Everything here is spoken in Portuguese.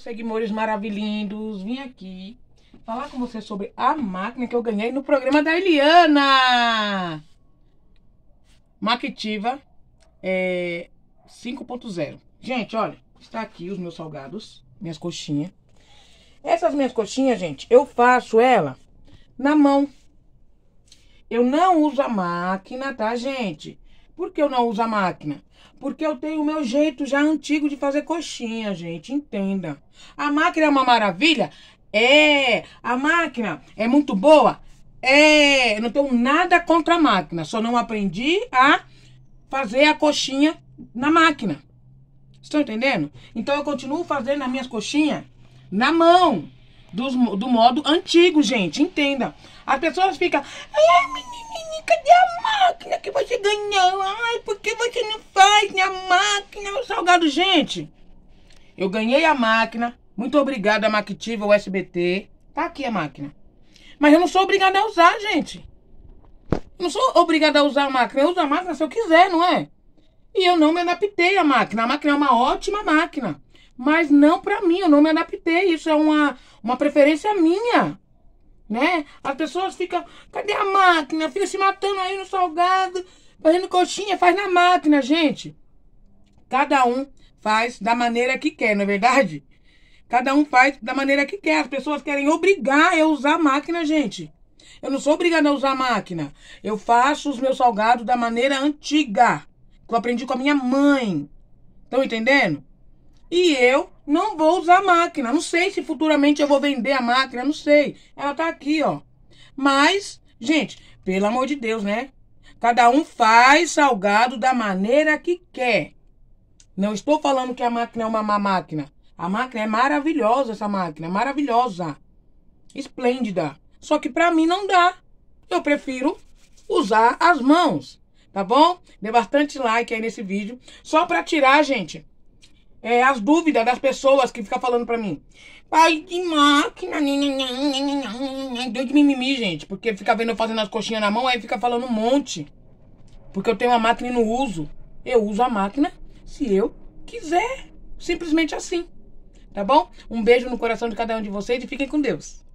seguidores maravilhindos, vim aqui falar com você sobre a máquina que eu ganhei no programa da Eliana. Mactiva é, 5.0. Gente, olha, está aqui os meus salgados, minhas coxinhas. Essas minhas coxinhas, gente, eu faço ela na mão. Eu não uso a máquina, tá, gente? Por que eu não uso a máquina? Porque eu tenho o meu jeito já antigo de fazer coxinha, gente. Entenda. A máquina é uma maravilha? É. A máquina é muito boa? É. Eu não tenho nada contra a máquina. Só não aprendi a fazer a coxinha na máquina. Estão entendendo? Então eu continuo fazendo as minhas coxinhas na mão. do do modo antigo, gente. Entenda. As pessoas ficam. Ai, menininha, cadê a máquina? que você ganhou? Ai, por que você não faz minha máquina? O salgado, gente. Eu ganhei a máquina. Muito obrigada, a Mactiva, USBT. Tá aqui a máquina. Mas eu não sou obrigada a usar, gente. Eu não sou obrigada a usar a máquina. Eu uso a máquina se eu quiser, não é? E eu não me adaptei à máquina. A máquina é uma ótima máquina. Mas não para mim, eu não me adaptei. Isso é uma, uma preferência minha né? As pessoas ficam, cadê a máquina? Fica se matando aí no salgado, fazendo coxinha, faz na máquina, gente. Cada um faz da maneira que quer, não é verdade? Cada um faz da maneira que quer. As pessoas querem obrigar eu a usar a máquina, gente. Eu não sou obrigada a usar a máquina. Eu faço os meus salgados da maneira antiga, que eu aprendi com a minha mãe. Estão entendendo? E eu não vou usar a máquina. Não sei se futuramente eu vou vender a máquina, não sei. Ela tá aqui, ó. Mas, gente, pelo amor de Deus, né? Cada um faz salgado da maneira que quer. Não estou falando que a máquina é uma má máquina. A máquina é maravilhosa, essa máquina, é maravilhosa. Esplêndida. Só que para mim não dá. Eu prefiro usar as mãos, tá bom? Dê bastante like aí nesse vídeo. Só para tirar, gente, é, as dúvidas das pessoas que ficam falando pra mim. Pai de máquina, deu de mimimi, gente. Porque fica vendo eu fazendo as coxinhas na mão, aí fica falando um monte. Porque eu tenho uma máquina e não uso. Eu uso a máquina se eu quiser. Simplesmente assim. Tá bom? Um beijo no coração de cada um de vocês e fiquem com Deus.